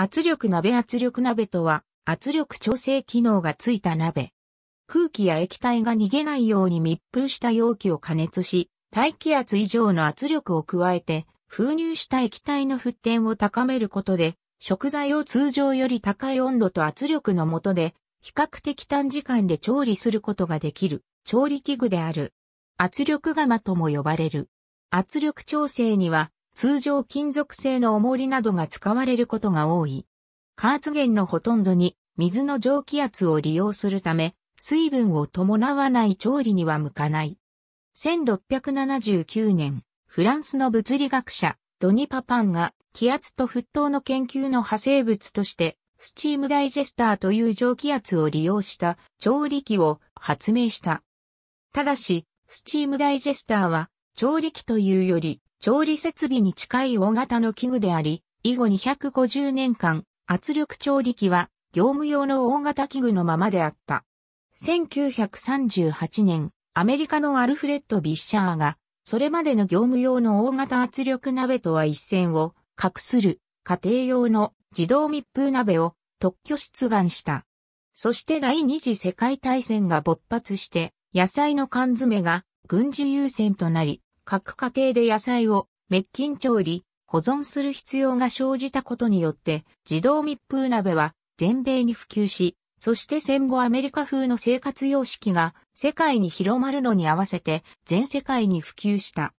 圧力鍋圧力鍋とは、圧力調整機能がついた鍋。空気や液体が逃げないように密封した容器を加熱し、大気圧以上の圧力を加えて、封入した液体の沸点を高めることで、食材を通常より高い温度と圧力のもとで、比較的短時間で調理することができる、調理器具である。圧力釜とも呼ばれる。圧力調整には、通常金属製の重りなどが使われることが多い。加圧源のほとんどに水の蒸気圧を利用するため、水分を伴わない調理には向かない。1679年、フランスの物理学者、ドニパパンが気圧と沸騰の研究の派生物として、スチームダイジェスターという蒸気圧を利用した調理器を発明した。ただし、スチームダイジェスターは調理器というより調理設備に近い大型の器具であり、以後250年間、圧力調理器は業務用の大型器具のままであった。1938年、アメリカのアルフレッド・ビッシャーが、それまでの業務用の大型圧力鍋とは一線を画する家庭用の自動密封鍋を特許出願した。そして第二次世界大戦が勃発して、野菜の缶詰が軍需優先となり、各家庭で野菜を滅菌調理、保存する必要が生じたことによって、自動密封鍋は全米に普及し、そして戦後アメリカ風の生活様式が世界に広まるのに合わせて全世界に普及した。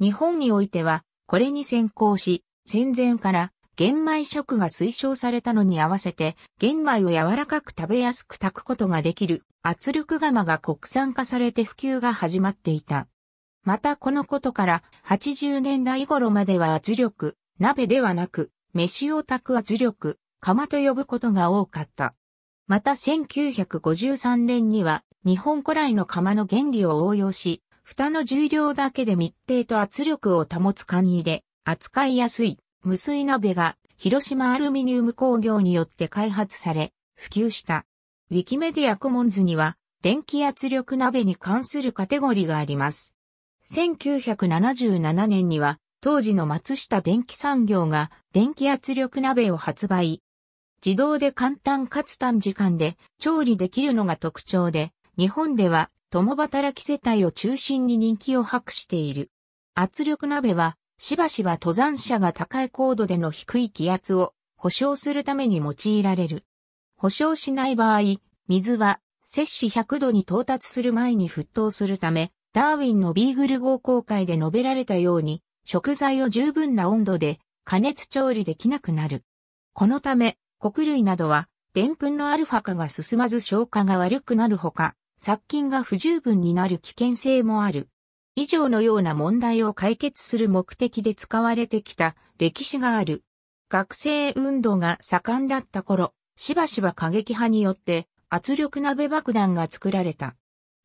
日本においては、これに先行し、戦前から玄米食が推奨されたのに合わせて、玄米を柔らかく食べやすく炊くことができる圧力釜が国産化されて普及が始まっていた。またこのことから、80年代頃までは圧力、鍋ではなく、飯を炊く圧力、釜と呼ぶことが多かった。また1953年には、日本古来の釜の原理を応用し、蓋の重量だけで密閉と圧力を保つ簡易で、扱いやすい、無水鍋が、広島アルミニウム工業によって開発され、普及した。ウィキメディアコモンズには、電気圧力鍋に関するカテゴリーがあります。1977年には、当時の松下電気産業が電気圧力鍋を発売。自動で簡単かつ短時間で調理できるのが特徴で、日本では共働き世帯を中心に人気を博している。圧力鍋はしばしば登山者が高い高度での低い気圧を保証するために用いられる。保証しない場合、水は摂氏100度に到達する前に沸騰するため、ダーウィンのビーグル号公開で述べられたように、食材を十分な温度で加熱調理できなくなる。このため、穀類などは、でんぷんのアルファ化が進まず消化が悪くなるほか、殺菌が不十分になる危険性もある。以上のような問題を解決する目的で使われてきた歴史がある。学生運動が盛んだった頃、しばしば過激派によって圧力鍋爆弾が作られた。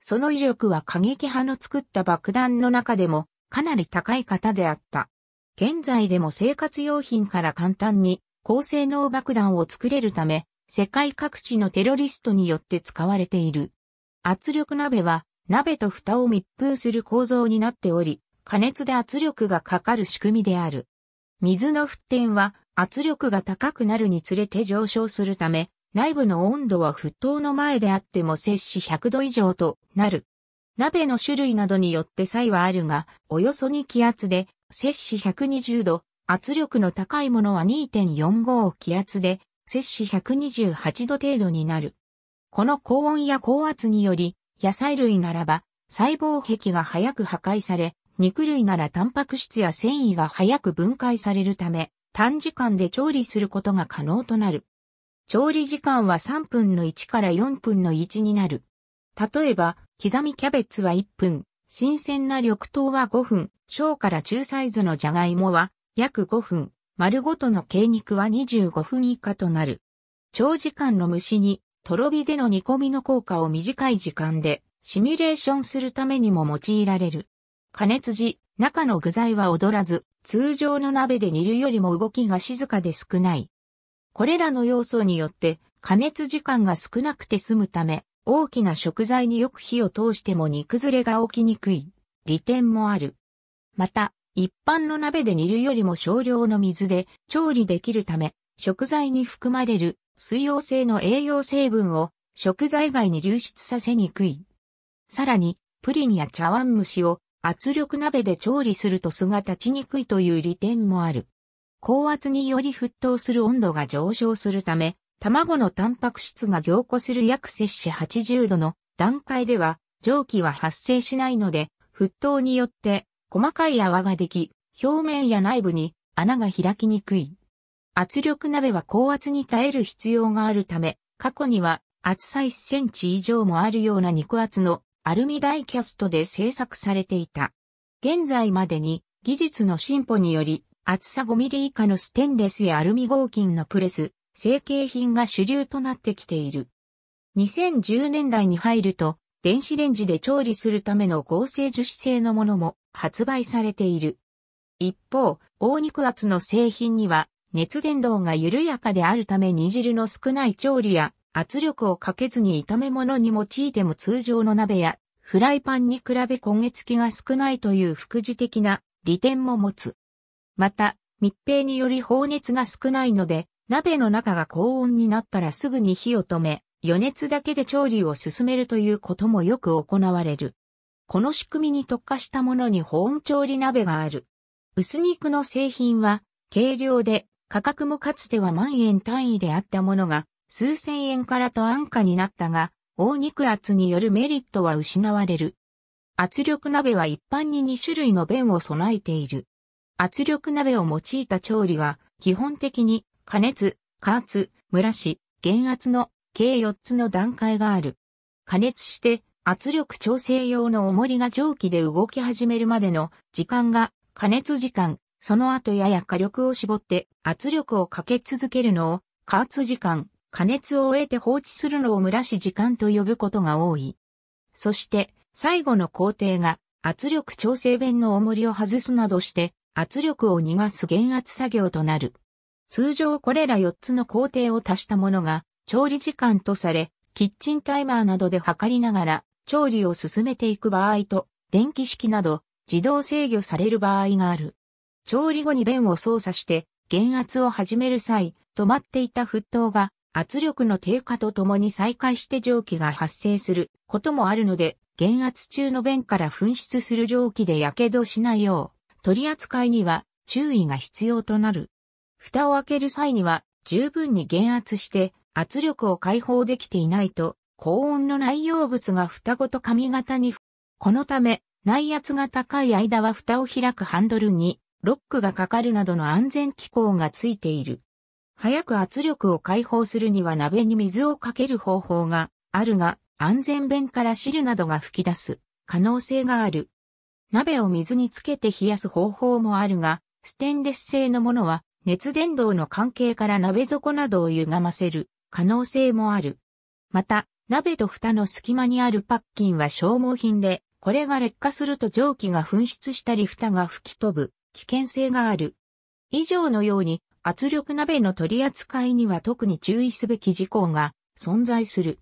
その威力は過激派の作った爆弾の中でもかなり高い方であった。現在でも生活用品から簡単に高性能爆弾を作れるため、世界各地のテロリストによって使われている。圧力鍋は鍋と蓋を密封する構造になっており、加熱で圧力がかかる仕組みである。水の沸点は圧力が高くなるにつれて上昇するため、内部の温度は沸騰の前であっても摂氏100度以上となる。鍋の種類などによって差異はあるが、およそ2気圧で、摂氏120度、圧力の高いものは2.45気圧で、摂氏128度程度になる。この高温や高圧により、野菜類ならば、細胞壁が早く破壊され、肉類ならタンパク質や繊維が早く分解されるため、短時間で調理することが可能となる。調理時間は3分の1から4分の1になる。例えば、刻みキャベツは1分、新鮮な緑豆は5分、小から中サイズのジャガイモは約5分、丸ごとの鶏肉は25分以下となる。長時間の蒸しに、とろ火での煮込みの効果を短い時間でシミュレーションするためにも用いられる。加熱時、中の具材は踊らず、通常の鍋で煮るよりも動きが静かで少ない。これらの要素によって加熱時間が少なくて済むため、大きな食材によく火を通しても煮崩れが起きにくい利点もある。また、一般の鍋で煮るよりも少量の水で調理できるため、食材に含まれる水溶性の栄養成分を食材外に流出させにくい。さらに、プリンや茶碗蒸しを圧力鍋で調理すると素が立ちにくいという利点もある。高圧により沸騰する温度が上昇するため、卵のタンパク質が凝固する約摂氏80度の段階では蒸気は発生しないので、沸騰によって細かい泡ができ、表面や内部に穴が開きにくい。圧力鍋は高圧に耐える必要があるため、過去には厚さ1センチ以上もあるような肉厚のアルミダイキャストで製作されていた。現在までに技術の進歩により厚さ5ミリ以下のステンレスやアルミ合金のプレス、成形品が主流となってきている。2010年代に入ると、電子レンジで調理するための合成樹脂製のものも発売されている。一方、大肉厚の製品には、熱伝導が緩やかであるため煮汁の少ない調理や圧力をかけずに炒め物に用いても通常の鍋やフライパンに比べ焦げ付きが少ないという副次的な利点も持つ。また、密閉により放熱が少ないので、鍋の中が高温になったらすぐに火を止め、余熱だけで調理を進めるということもよく行われる。この仕組みに特化したものに保温調理鍋がある。薄肉の製品は、軽量で、価格もかつては万円単位であったものが、数千円からと安価になったが、大肉圧によるメリットは失われる。圧力鍋は一般に2種類の弁を備えている。圧力鍋を用いた調理は、基本的に加熱、加圧、蒸らし、減圧の計4つの段階がある。加熱して圧力調整用の重りが蒸気で動き始めるまでの時間が加熱時間、その後やや火力を絞って圧力をかけ続けるのを加圧時間、加熱を終えて放置するのを蒸らし時間と呼ぶことが多い。そして最後の工程が圧力調整弁の重りを外すなどして圧力を逃がす減圧作業となる。通常これら4つの工程を足したものが調理時間とされ、キッチンタイマーなどで測りながら調理を進めていく場合と、電気式など自動制御される場合がある。調理後に弁を操作して減圧を始める際、止まっていた沸騰が圧力の低下とともに再開して蒸気が発生することもあるので、減圧中の弁から噴出する蒸気で火傷しないよう。取り扱いには注意が必要となる。蓋を開ける際には十分に減圧して圧力を解放できていないと高温の内容物が蓋ごと髪型に、このため内圧が高い間は蓋を開くハンドルにロックがかかるなどの安全機構がついている。早く圧力を解放するには鍋に水をかける方法があるが、安全弁から汁などが吹き出す可能性がある。鍋を水につけて冷やす方法もあるが、ステンレス製のものは熱伝導の関係から鍋底などを歪ませる可能性もある。また、鍋と蓋の隙間にあるパッキンは消耗品で、これが劣化すると蒸気が噴出したり蓋が吹き飛ぶ危険性がある。以上のように圧力鍋の取り扱いには特に注意すべき事項が存在する。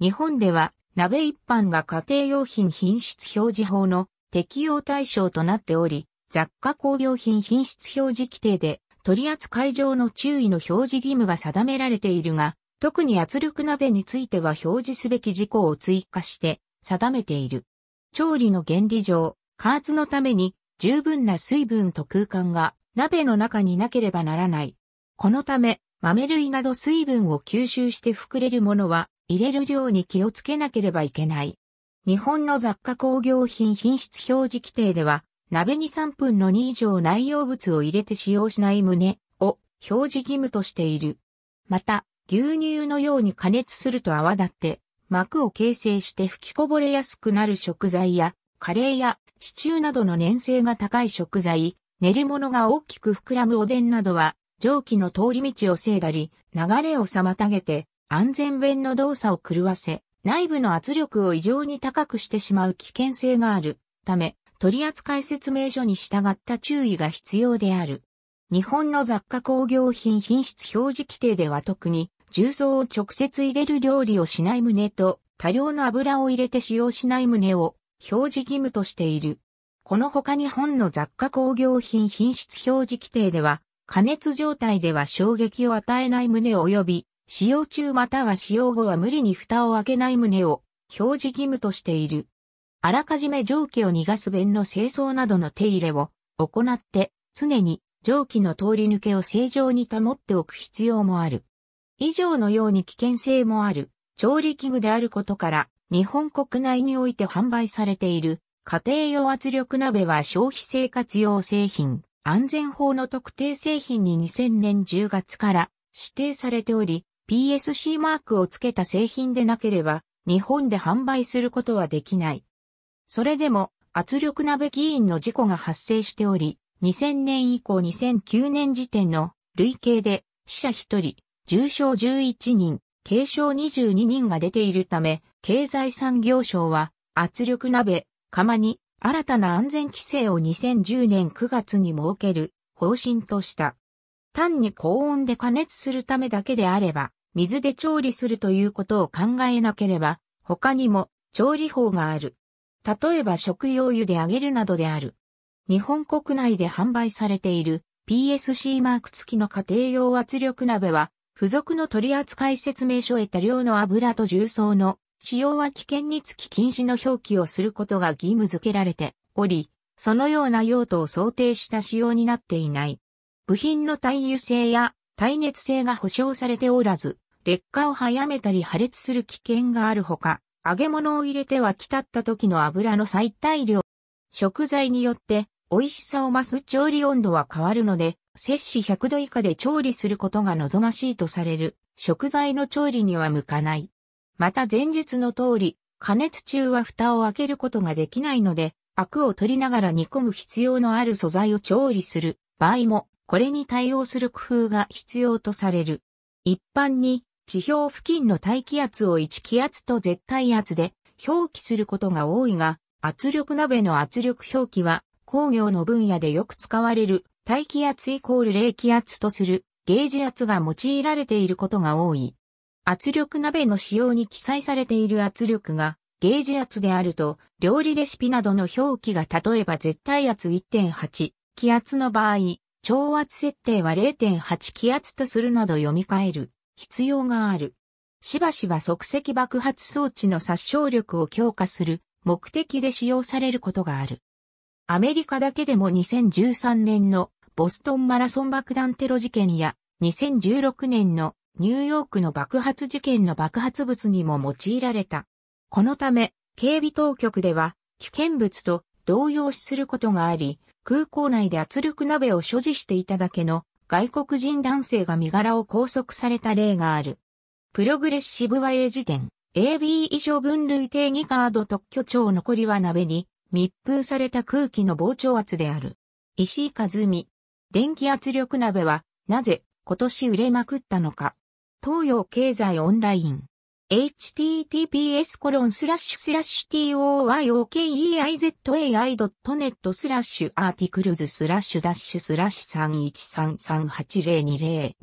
日本では鍋一般が家庭用品品質表示法の適用対象となっており、雑貨工業品品質表示規定で取扱い上の注意の表示義務が定められているが、特に圧力鍋については表示すべき事項を追加して定めている。調理の原理上、加圧のために十分な水分と空間が鍋の中になければならない。このため、豆類など水分を吸収して膨れるものは入れる量に気をつけなければいけない。日本の雑貨工業品品質表示規定では、鍋に3分の2以上内容物を入れて使用しない旨を表示義務としている。また、牛乳のように加熱すると泡立って、膜を形成して吹きこぼれやすくなる食材や、カレーやシチューなどの粘性が高い食材、練り物が大きく膨らむおでんなどは、蒸気の通り道をせいだり、流れを妨げて、安全弁の動作を狂わせ、内部の圧力を異常に高くしてしまう危険性があるため、取扱説明書に従った注意が必要である。日本の雑貨工業品品質表示規定では特に、重曹を直接入れる料理をしない旨と、多量の油を入れて使用しない旨を表示義務としている。この他日本の雑貨工業品品質表示規定では、加熱状態では衝撃を与えない旨及び使用中または使用後は無理に蓋を開けない旨を表示義務としている。あらかじめ蒸気を逃がす弁の清掃などの手入れを行って常に蒸気の通り抜けを正常に保っておく必要もある。以上のように危険性もある調理器具であることから日本国内において販売されている家庭用圧力鍋は消費生活用製品安全法の特定製品に2000年10月から指定されており PSC マークをつけた製品でなければ、日本で販売することはできない。それでも、圧力鍋議員の事故が発生しており、2000年以降2009年時点の累計で死者1人、重症11人、軽傷22人が出ているため、経済産業省は圧力鍋、釜に新たな安全規制を2010年9月に設ける方針とした。単に高温で加熱するためだけであれば、水で調理するということを考えなければ、他にも調理法がある。例えば食用油で揚げるなどである。日本国内で販売されている PSC マーク付きの家庭用圧力鍋は、付属の取扱説明書へ多量の油と重曹の使用は危険につき禁止の表記をすることが義務付けられており、そのような用途を想定した仕様になっていない。部品の耐油性や耐熱性が保証されておらず、劣化を早めたり破裂する危険があるほか、揚げ物を入れてはきたった時の油の最大量。食材によって美味しさを増す調理温度は変わるので、摂氏100度以下で調理することが望ましいとされる食材の調理には向かない。また前述の通り、加熱中は蓋を開けることができないので、アクを取りながら煮込む必要のある素材を調理する場合もこれに対応する工夫が必要とされる。一般に、地表付近の大気圧を1気圧と絶対圧で表記することが多いが、圧力鍋の圧力表記は工業の分野でよく使われる大気圧イコール0気圧とするゲージ圧が用いられていることが多い。圧力鍋の使用に記載されている圧力がゲージ圧であると、料理レシピなどの表記が例えば絶対圧1.8気圧の場合、超圧設定は0.8気圧とするなど読み替える必要がある。しばしば即席爆発装置の殺傷力を強化する目的で使用されることがある。アメリカだけでも2013年のボストンマラソン爆弾テロ事件や2016年のニューヨークの爆発事件の爆発物にも用いられた。このため、警備当局では危険物と動揺することがあり、空港内で圧力鍋を所持していただけの外国人男性が身柄を拘束された例がある。プログレッシブ和英辞典 AB 以上分類定義カード特許庁残りは鍋に密封された空気の膨張圧である。石井和美。電気圧力鍋はなぜ今年売れまくったのか。東洋経済オンライン。https コロンスラッシュスラッシュ toyokeizai.net スラッシュアーティクルズスラッシュダッシュスラッシュ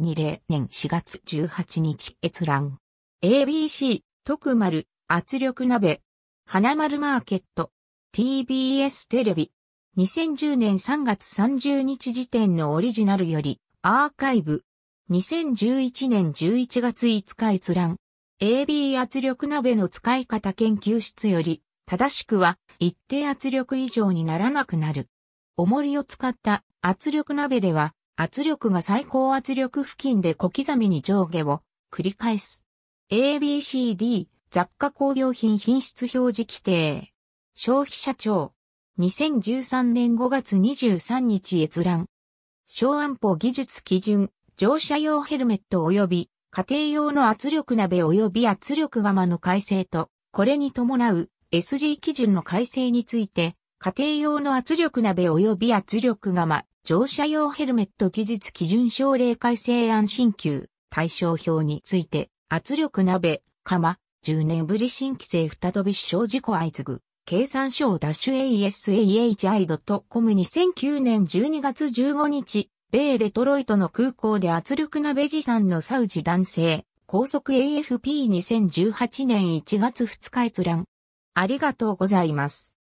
31338022020年4月18日閲覧 ABC 特丸圧力鍋花丸マーケット TBS テレビ2010年3月30日時点のオリジナルよりアーカイブ2011年11月5日閲覧 AB 圧力鍋の使い方研究室より、正しくは一定圧力以上にならなくなる。重りを使った圧力鍋では、圧力が最高圧力付近で小刻みに上下を繰り返す。ABCD 雑貨工業品品質表示規定。消費者庁。2013年5月23日閲覧。小安保技術基準、乗車用ヘルメット及び家庭用の圧力鍋及び圧力釜の改正と、これに伴う SG 基準の改正について、家庭用の圧力鍋及び圧力釜、乗車用ヘルメット技術基準省令改正案新旧対象表について、圧力鍋、釜、10年ぶり新規制再び死傷事故相次ぐ。計算書 -asahi.com2009 年12月15日米デトロイトの空港で圧力鍋持参のサウジ男性、高速 AFP2018 年1月2日閲覧。ありがとうございます。